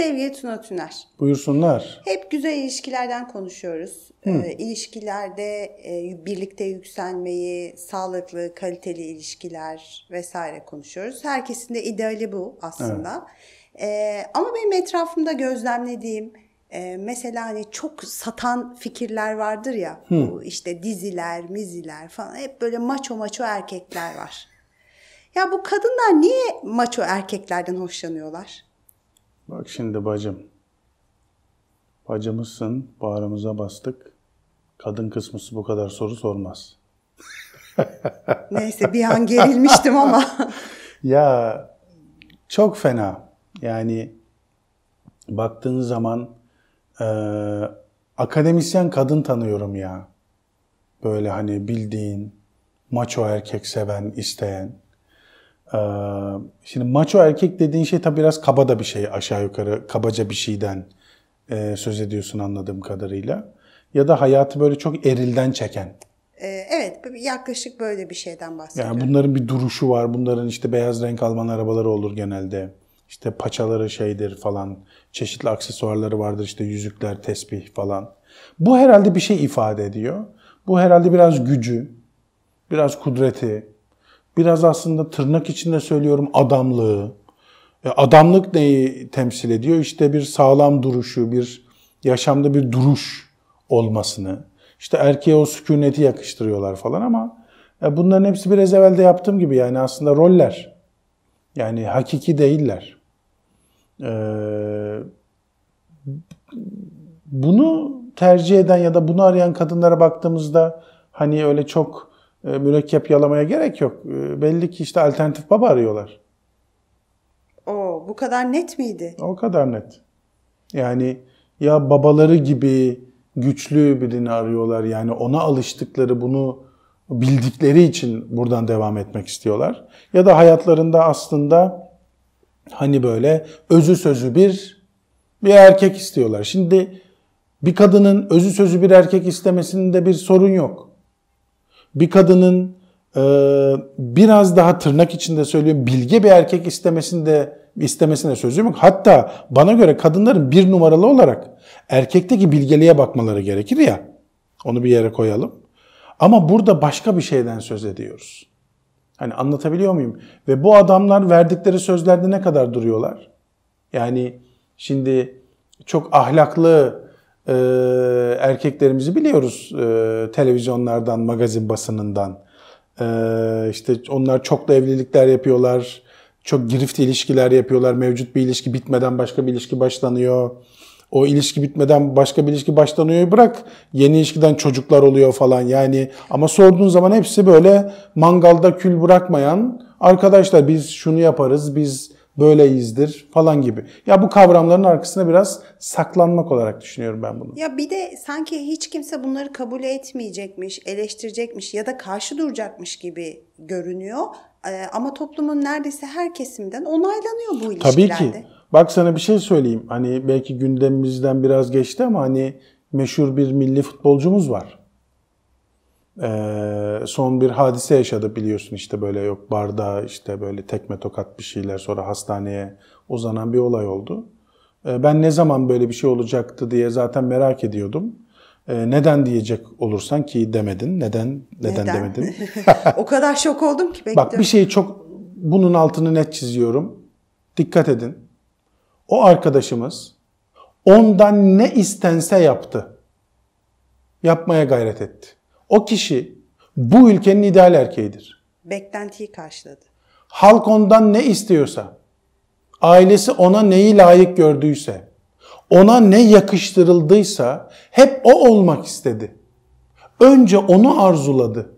Sevgili Tuna Tüner. Buyursunlar. Hep güzel ilişkilerden konuşuyoruz. Hı. Ee, e, birlikte yükselmeyi, sağlıklı, kaliteli ilişkiler vesaire konuşuyoruz. Herkesin de ideali bu aslında. Evet. Ee, ama benim etrafımda gözlemlediğim e, mesela hani çok satan fikirler vardır ya. Hı. Bu işte diziler, miziler falan hep böyle maço maço erkekler var. Ya bu kadınlar niye maço erkeklerden hoşlanıyorlar? Bak şimdi bacım. Bacımızsın, bağrımıza bastık. Kadın kısmısı bu kadar soru sormaz. Neyse bir an gerilmiştim ama. ya çok fena. Yani baktığın zaman e, akademisyen kadın tanıyorum ya. Böyle hani bildiğin maço erkek seven, isteyen. Ee, şimdi maço erkek dediğin şey tabi biraz kaba da bir şey aşağı yukarı kabaca bir şeyden e, söz ediyorsun anladığım kadarıyla. Ya da hayatı böyle çok erilden çeken. Ee, evet yaklaşık böyle bir şeyden bahsediyorum. Yani bunların bir duruşu var. Bunların işte beyaz renk Alman arabaları olur genelde. İşte paçaları şeydir falan. Çeşitli aksesuarları vardır işte yüzükler, tesbih falan. Bu herhalde bir şey ifade ediyor. Bu herhalde biraz gücü, biraz kudreti, biraz aslında tırnak içinde söylüyorum adamlığı. E, adamlık neyi temsil ediyor? İşte bir sağlam duruşu, bir yaşamda bir duruş olmasını. İşte erkeğe o sükuneti yakıştırıyorlar falan ama e, bunların hepsi biraz evvel de yaptığım gibi yani aslında roller. Yani hakiki değiller. E, bunu tercih eden ya da bunu arayan kadınlara baktığımızda hani öyle çok e, mürekkep yalamaya gerek yok. E, belli ki işte alternatif baba arıyorlar. O bu kadar net miydi? O kadar net. Yani ya babaları gibi güçlü birini arıyorlar. Yani ona alıştıkları bunu bildikleri için buradan devam etmek istiyorlar. Ya da hayatlarında aslında hani böyle özü sözü bir bir erkek istiyorlar. Şimdi bir kadının özü sözü bir erkek istemesinde bir sorun yok bir kadının e, biraz daha tırnak içinde söylüyorum bilge bir erkek istemesinde istemesine sözüm yok. Hatta bana göre kadınların bir numaralı olarak erkekteki bilgeliğe bakmaları gerekir ya. Onu bir yere koyalım. Ama burada başka bir şeyden söz ediyoruz. Hani anlatabiliyor muyum? Ve bu adamlar verdikleri sözlerde ne kadar duruyorlar? Yani şimdi çok ahlaklı, e, erkeklerimizi biliyoruz e, televizyonlardan, magazin basınından. E, işte onlar çoklu evlilikler yapıyorlar, çok girift ilişkiler yapıyorlar. Mevcut bir ilişki bitmeden başka bir ilişki başlanıyor. O ilişki bitmeden başka bir ilişki başlanıyor bırak. Yeni ilişkiden çocuklar oluyor falan yani. Ama sorduğun zaman hepsi böyle mangalda kül bırakmayan arkadaşlar biz şunu yaparız, biz böyleyizdir falan gibi. Ya bu kavramların arkasına biraz saklanmak olarak düşünüyorum ben bunu. Ya bir de sanki hiç kimse bunları kabul etmeyecekmiş, eleştirecekmiş ya da karşı duracakmış gibi görünüyor. Ee, ama toplumun neredeyse her kesimden onaylanıyor bu ilişkilerde. Tabii ki. Bak sana bir şey söyleyeyim. Hani belki gündemimizden biraz geçti ama hani meşhur bir milli futbolcumuz var. Ee, son bir hadise yaşadı biliyorsun işte böyle yok barda işte böyle tekme tokat bir şeyler sonra hastaneye uzanan bir olay oldu. Ee, ben ne zaman böyle bir şey olacaktı diye zaten merak ediyordum. Ee, neden diyecek olursan ki demedin. Neden neden, neden? demedin? o kadar şok oldum ki bekliyorum. Bak bir şeyi çok bunun altını net çiziyorum. Dikkat edin. O arkadaşımız ondan ne istense yaptı. Yapmaya gayret etti. O kişi bu ülkenin ideal erkeğidir. Beklentiyi karşıladı. Halk ondan ne istiyorsa, ailesi ona neyi layık gördüyse, ona ne yakıştırıldıysa hep o olmak istedi. Önce onu arzuladı.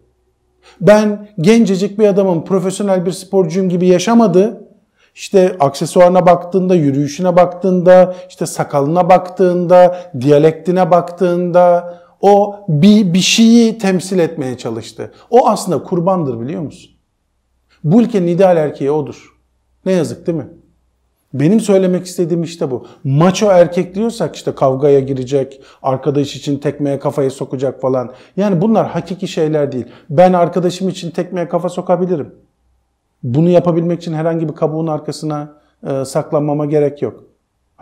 Ben gencecik bir adamım, profesyonel bir sporcuyum gibi yaşamadı. İşte aksesuarına baktığında, yürüyüşüne baktığında, işte sakalına baktığında, diyalektine baktığında, o bir, bir şeyi temsil etmeye çalıştı. O aslında kurbandır biliyor musun? Bu ülkenin ideal erkeği odur. Ne yazık değil mi? Benim söylemek istediğim işte bu. Maço erkek diyorsak işte kavgaya girecek, arkadaş için tekmeye kafaya sokacak falan. Yani bunlar hakiki şeyler değil. Ben arkadaşım için tekmeye kafa sokabilirim. Bunu yapabilmek için herhangi bir kabuğun arkasına e, saklanmama gerek yok.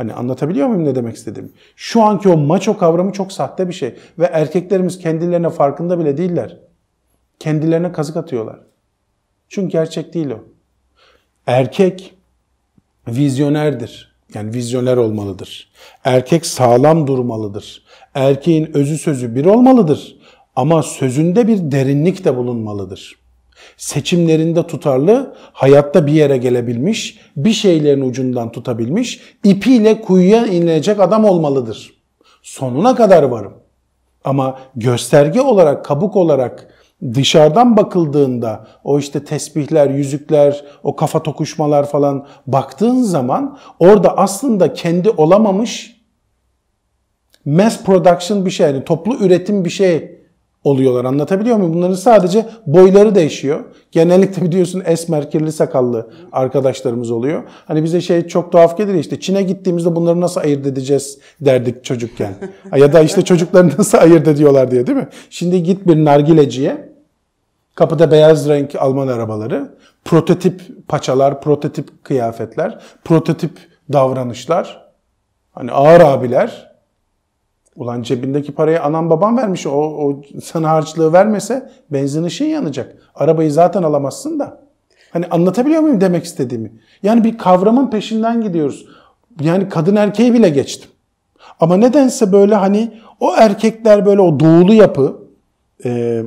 Hani anlatabiliyor muyum ne demek istediğimi? Şu anki o maço kavramı çok sahte bir şey. Ve erkeklerimiz kendilerine farkında bile değiller. Kendilerine kazık atıyorlar. Çünkü gerçek değil o. Erkek vizyonerdir. Yani vizyoner olmalıdır. Erkek sağlam durmalıdır. Erkeğin özü sözü bir olmalıdır. Ama sözünde bir derinlik de bulunmalıdır seçimlerinde tutarlı, hayatta bir yere gelebilmiş, bir şeylerin ucundan tutabilmiş, ipiyle kuyuya inecek adam olmalıdır. Sonuna kadar varım. Ama gösterge olarak, kabuk olarak dışarıdan bakıldığında o işte tesbihler, yüzükler, o kafa tokuşmalar falan baktığın zaman orada aslında kendi olamamış mass production bir şey yani toplu üretim bir şey oluyorlar. Anlatabiliyor muyum? Bunların sadece boyları değişiyor. Genellikle biliyorsun esmer, kirli sakallı arkadaşlarımız oluyor. Hani bize şey çok tuhaf gelir işte Çin'e gittiğimizde bunları nasıl ayırt edeceğiz derdik çocukken. ya da işte çocukları nasıl ayırt ediyorlar diye değil mi? Şimdi git bir nargileciye kapıda beyaz renk Alman arabaları, prototip paçalar, prototip kıyafetler, prototip davranışlar, hani ağır abiler Ulan cebindeki parayı anam babam vermiş. O, o sana harçlığı vermese benzin ışığı yanacak. Arabayı zaten alamazsın da. Hani anlatabiliyor muyum demek istediğimi? Yani bir kavramın peşinden gidiyoruz. Yani kadın erkeği bile geçtim. Ama nedense böyle hani o erkekler böyle o doğulu yapı, e,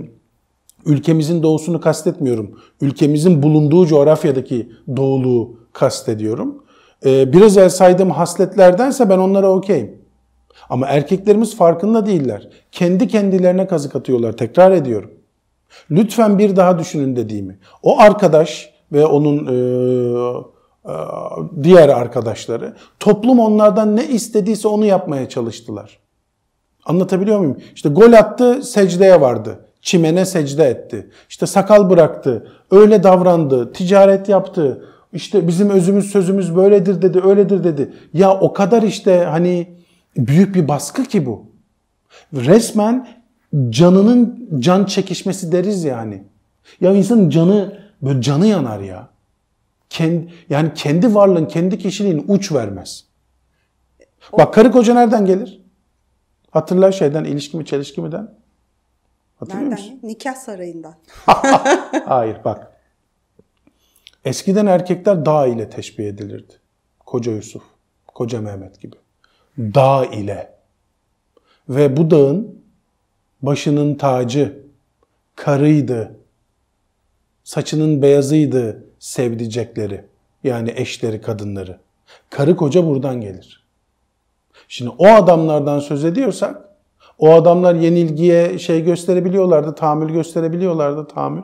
ülkemizin doğusunu kastetmiyorum. Ülkemizin bulunduğu coğrafyadaki doğuluğu kastediyorum. E, biraz el saydığım hasletlerdense ben onlara okeyim. Ama erkeklerimiz farkında değiller. Kendi kendilerine kazık atıyorlar. Tekrar ediyorum. Lütfen bir daha düşünün dediğimi. O arkadaş ve onun e, e, diğer arkadaşları toplum onlardan ne istediyse onu yapmaya çalıştılar. Anlatabiliyor muyum? İşte gol attı, secdeye vardı. Çimene secde etti. İşte sakal bıraktı, öyle davrandı, ticaret yaptı. İşte bizim özümüz sözümüz böyledir dedi, öyledir dedi. Ya o kadar işte hani Büyük bir baskı ki bu. Resmen canının can çekişmesi deriz yani. Ya insanın canı böyle canı yanar ya. Kendi, yani kendi varlığın, kendi kişiliğin uç vermez. Bak karı koca nereden gelir? Hatırlar şeyden, ilişki mi çelişki miden? Hatırlıyor nereden? musun? Nikah sarayından. Hayır bak. Eskiden erkekler dağ ile teşbih edilirdi. Koca Yusuf, koca Mehmet gibi dağ ile ve bu dağın başının tacı, karıydı, saçının beyazıydı sevdicekleri yani eşleri, kadınları. Karı koca buradan gelir. Şimdi o adamlardan söz ediyorsak o adamlar yenilgiye şey gösterebiliyorlardı, tahammül gösterebiliyorlardı, tahammül.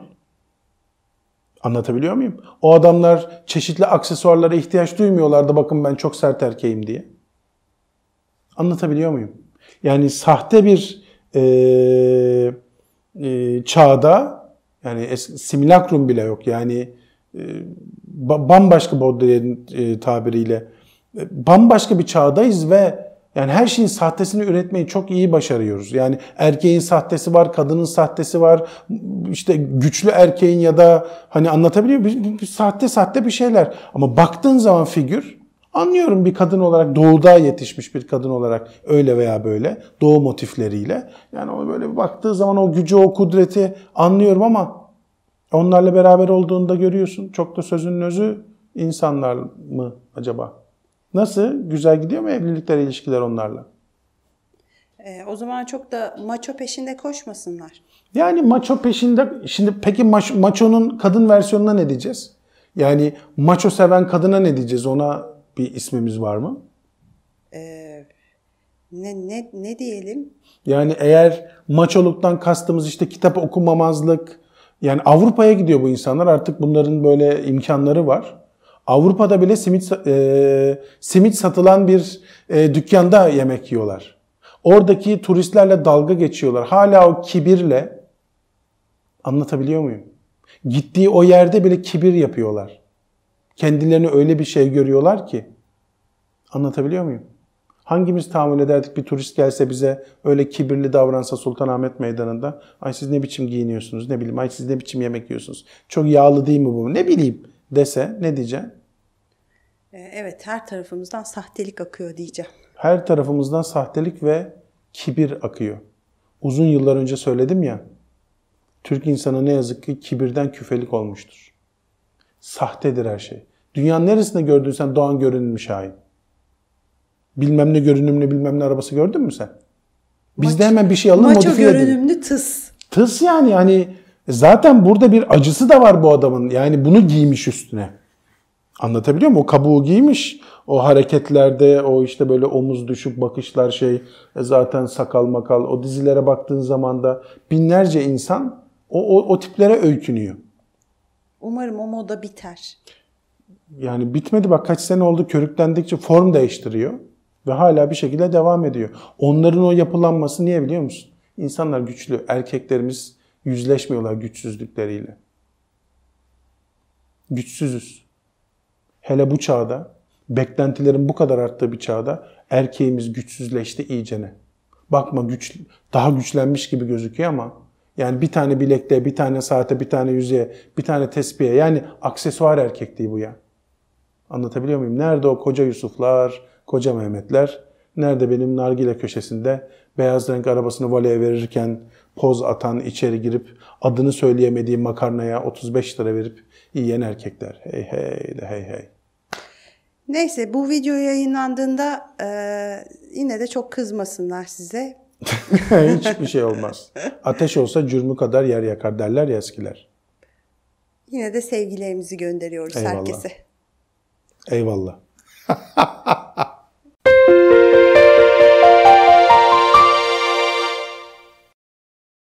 Anlatabiliyor muyum? O adamlar çeşitli aksesuarlara ihtiyaç duymuyorlardı bakın ben çok sert erkeğim diye. Anlatabiliyor muyum? Yani sahte bir e, e, çağda yani es, simülakrum bile yok. Yani e, bambaşka Baudelaire'in e, tabiriyle e, bambaşka bir çağdayız ve yani her şeyin sahtesini üretmeyi çok iyi başarıyoruz. Yani erkeğin sahtesi var, kadının sahtesi var. İşte güçlü erkeğin ya da hani anlatabiliyor bir, bir, bir sahte sahte bir şeyler. Ama baktığın zaman figür Anlıyorum bir kadın olarak doğuda yetişmiş bir kadın olarak öyle veya böyle doğu motifleriyle. Yani o böyle baktığı zaman o gücü, o kudreti anlıyorum ama onlarla beraber olduğunda görüyorsun. Çok da sözünün özü insanlar mı acaba? Nasıl? Güzel gidiyor mu evlilikler, ilişkiler onlarla? E, o zaman çok da maço peşinde koşmasınlar. Yani maço peşinde... Şimdi peki maç, maçonun kadın versiyonuna ne diyeceğiz? Yani maço seven kadına ne diyeceğiz? Ona bir ismimiz var mı? Ee, ne, ne, ne diyelim? Yani eğer maç oluktan kastımız işte kitap okumamazlık. Yani Avrupa'ya gidiyor bu insanlar. Artık bunların böyle imkanları var. Avrupa'da bile simit e, simit satılan bir e, dükkanda yemek yiyorlar. Oradaki turistlerle dalga geçiyorlar. Hala o kibirle anlatabiliyor muyum? Gittiği o yerde bile kibir yapıyorlar. Kendilerini öyle bir şey görüyorlar ki. Anlatabiliyor muyum? Hangimiz tahammül ederdik bir turist gelse bize öyle kibirli davransa Sultanahmet Meydanı'nda? Ay siz ne biçim giyiniyorsunuz ne bileyim, ay siz ne biçim yemek yiyorsunuz? Çok yağlı değil mi bu? Ne bileyim dese ne diyeceksin? Ee, evet her tarafımızdan sahtelik akıyor diyeceğim. Her tarafımızdan sahtelik ve kibir akıyor. Uzun yıllar önce söyledim ya, Türk insanı ne yazık ki kibirden küfelik olmuştur. Sahtedir her şey. Dünyanın neresinde gördün sen Doğan görünümlü Şahin? Bilmem ne görünümlü bilmem ne arabası gördün mü sen? Bizde hemen bir şey alınır modifiye edilir. Maço görünümlü tıs. Tıs yani hani e, zaten burada bir acısı da var bu adamın. Yani bunu giymiş üstüne. Anlatabiliyor muyum? O kabuğu giymiş. O hareketlerde o işte böyle omuz düşük bakışlar şey e, zaten sakal makal o dizilere baktığın zaman da binlerce insan o, o, o tiplere öykünüyor. Umarım o moda biter yani bitmedi bak kaç sene oldu körüklendikçe form değiştiriyor ve hala bir şekilde devam ediyor. Onların o yapılanması niye biliyor musun? İnsanlar güçlü, erkeklerimiz yüzleşmiyorlar güçsüzlükleriyle. Güçsüzüz. Hele bu çağda, beklentilerin bu kadar arttığı bir çağda erkeğimiz güçsüzleşti iyicene. Bakma güç daha güçlenmiş gibi gözüküyor ama yani bir tane bilekte, bir tane saate, bir tane yüzeye, bir tane tespihe yani aksesuar erkekliği bu ya. Anlatabiliyor muyum? Nerede o koca Yusuflar, koca Mehmetler? Nerede benim nargile köşesinde beyaz renk arabasını valeye verirken poz atan, içeri girip adını söyleyemediği makarnaya 35 lira verip yiyen erkekler? Hey hey de hey hey. Neyse bu video yayınlandığında e, yine de çok kızmasınlar size. Hiçbir şey olmaz. Ateş olsa cürmü kadar yer yakar derler ya eskiler. Yine de sevgilerimizi gönderiyoruz Eyvallah. herkese. Eyvallah.